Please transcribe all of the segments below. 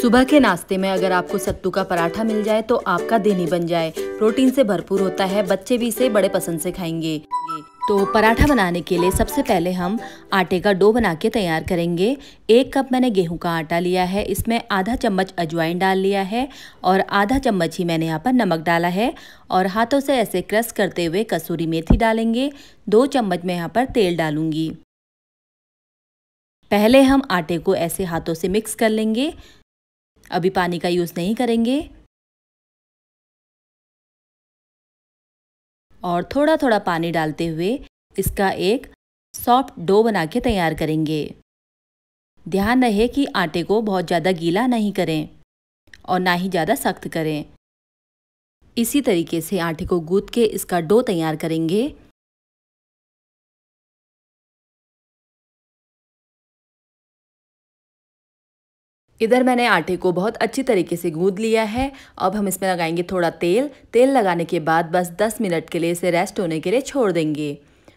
सुबह के नाश्ते में अगर आपको सत्तू का पराठा मिल जाए तो आपका दिन ही बन जाए प्रोटीन से भरपूर होता है बच्चे भी इसे बड़े पसंद से खाएंगे तो पराठा बनाने के लिए सबसे पहले हम आटे का डो बना के तैयार करेंगे एक कप मैंने गेहूं का आटा लिया है इसमें आधा चम्मच अजवाइन डाल लिया है और आधा चम्मच ही मैंने यहाँ पर नमक डाला है और हाथों से ऐसे क्रश करते हुए कसूरी मेथी डालेंगे दो चम्मच मैं यहाँ पर तेल डालूंगी पहले हम आटे को ऐसे हाथों से मिक्स कर लेंगे अभी पानी का यूज़ नहीं करेंगे और थोड़ा थोड़ा पानी डालते हुए इसका एक सॉफ्ट डो बना के तैयार करेंगे ध्यान रहे कि आटे को बहुत ज़्यादा गीला नहीं करें और ना ही ज़्यादा सख्त करें इसी तरीके से आटे को गूद के इसका डो तैयार करेंगे इधर मैंने आटे को बहुत अच्छी तरीके से गूंद लिया है अब हम इसमें लगाएंगे थोड़ा तेल तेल लगाने के बाद बस 10 मिनट के लिए इसे रेस्ट होने के लिए छोड़ देंगे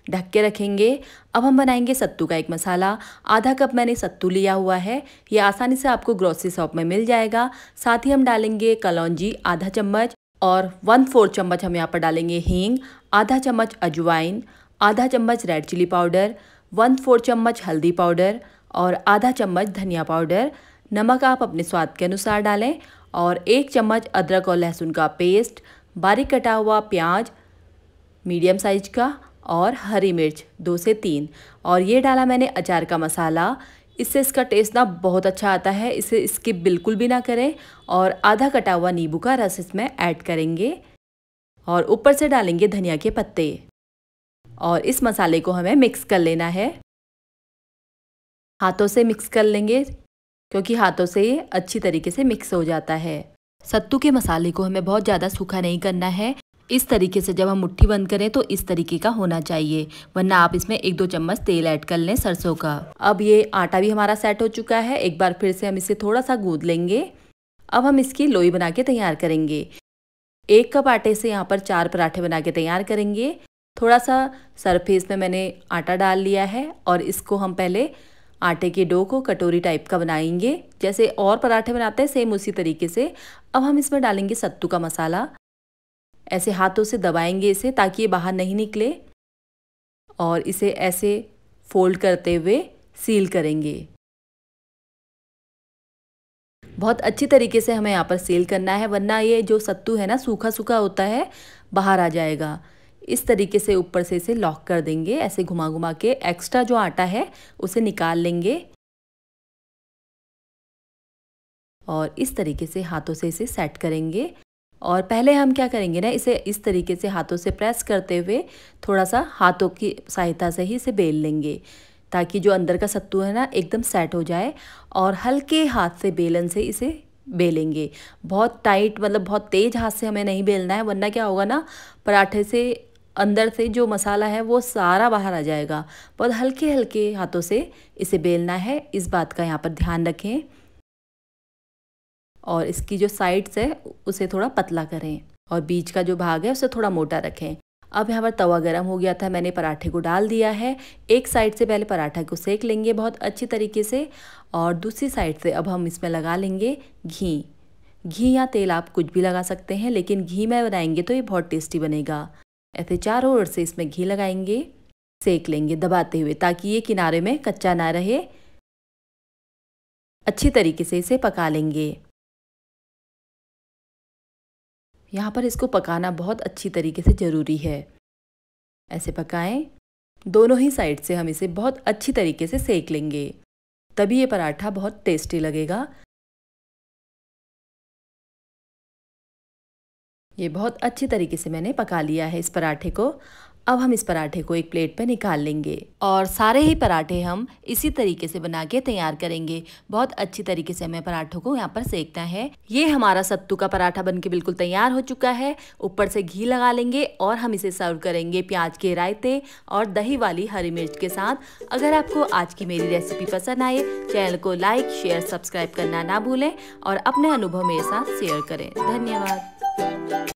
ढक के रखेंगे अब हम बनाएंगे सत्तू का एक मसाला आधा कप मैंने सत्तू लिया हुआ है ये आसानी से आपको ग्रोसरी शॉप में मिल जाएगा साथ ही हम डालेंगे कलौजी आधा चम्मच और वन फोर चम्मच हम यहाँ पर डालेंगे हींग आधा चम्मच अजवाइन आधा चम्मच red chilli powder one fourth चम्मच हल्दी पाउडर और आधा चम्मच धनिया पाउडर नमक आप अपने स्वाद के अनुसार डालें और एक चम्मच अदरक और लहसुन का पेस्ट बारीक कटा हुआ प्याज मीडियम साइज का और हरी मिर्च दो से तीन और ये डाला मैंने अचार का मसाला इससे इसका टेस्ट ना बहुत अच्छा आता है इसे स्किप बिल्कुल भी ना करें और आधा कटा हुआ नींबू का रस इसमें ऐड करेंगे और ऊपर से डालेंगे धनिया के पत्ते और इस मसाले को हमें मिक्स कर लेना है हाथों से मिक्स कर लेंगे क्योंकि हाथों से ये अच्छी तरीके से मिक्स हो जाता है सत्तू के मसाले को हमें बहुत ज़्यादा सूखा नहीं करना है इस तरीके से जब हम मुट्ठी बंद करें तो इस तरीके का होना चाहिए वरना आप इसमें एक दो चम्मच तेल ऐड कर लें सरसों का अब ये आटा भी हमारा सेट हो चुका है एक बार फिर से हम इसे थोड़ा सा गूद लेंगे अब हम इसकी लोई बना के तैयार करेंगे एक कप आटे से यहाँ पर चार पराठे बना के तैयार करेंगे थोड़ा सा सरफेस में मैंने आटा डाल लिया है और इसको हम पहले आटे के डो को कटोरी टाइप का बनाएंगे जैसे और पराठे बनाते हैं सेम उसी तरीके से अब हम इसमें डालेंगे सत्तू का मसाला ऐसे हाथों से दबाएंगे इसे ताकि ये बाहर नहीं निकले और इसे ऐसे फोल्ड करते हुए सील करेंगे बहुत अच्छी तरीके से हमें यहाँ पर सील करना है वरना ये जो सत्तू है ना सूखा सूखा होता है बाहर आ जाएगा इस तरीके से ऊपर से इसे लॉक कर देंगे ऐसे घुमा घुमा के एक्स्ट्रा जो आटा है उसे निकाल लेंगे और इस तरीके से हाथों से इसे सेट करेंगे और पहले हम क्या करेंगे ना इसे इस तरीके से हाथों से प्रेस करते हुए थोड़ा सा हाथों की सहायता से ही इसे बेल लेंगे ताकि जो अंदर का सत्तू है ना एकदम सेट हो जाए और हल्के हाथ से बेलन से इसे बेलेंगे बहुत टाइट मतलब बहुत तेज़ हाथ से हमें नहीं बेलना है वरना क्या होगा ना पराठे से अंदर से जो मसाला है वो सारा बाहर आ जाएगा बहुत हल्के हल्के हाथों से इसे बेलना है इस बात का यहाँ पर ध्यान रखें और इसकी जो साइड्स है उसे थोड़ा पतला करें और बीच का जो भाग है उसे थोड़ा मोटा रखें अब यहाँ पर तवा गर्म हो गया था मैंने पराठे को डाल दिया है एक साइड से पहले पराठा को सेक लेंगे बहुत अच्छी तरीके से और दूसरी साइड से अब हम इसमें लगा लेंगे घी घी या तेल आप कुछ भी लगा सकते हैं लेकिन घी में बनाएंगे तो ये बहुत टेस्टी बनेगा ऐसे चारों ओर से इसमें घी लगाएंगे सेक लेंगे दबाते हुए ताकि ये किनारे में कच्चा ना रहे अच्छी तरीके से इसे पका लेंगे यहाँ पर इसको पकाना बहुत अच्छी तरीके से ज़रूरी है ऐसे पकाएं दोनों ही साइड से हम इसे बहुत अच्छी तरीके से सेक लेंगे तभी ये पराठा बहुत टेस्टी लगेगा ये बहुत अच्छी तरीके से मैंने पका लिया है इस पराठे को अब हम इस पराठे को एक प्लेट पर निकाल लेंगे और सारे ही पराठे हम इसी तरीके से बना के तैयार करेंगे बहुत अच्छी तरीके से हमें पराठों को यहाँ पर सेकना है ये हमारा सत्तू का पराठा बनके बिल्कुल तैयार हो चुका है ऊपर से घी लगा लेंगे और हम इसे सर्व करेंगे प्याज के रायते और दही वाली हरी मिर्च के साथ अगर आपको आज की मेरी रेसिपी पसंद आए चैनल को लाइक शेयर सब्सक्राइब करना ना भूलें और अपने अनुभव मेरे साथ शेयर करें धन्यवाद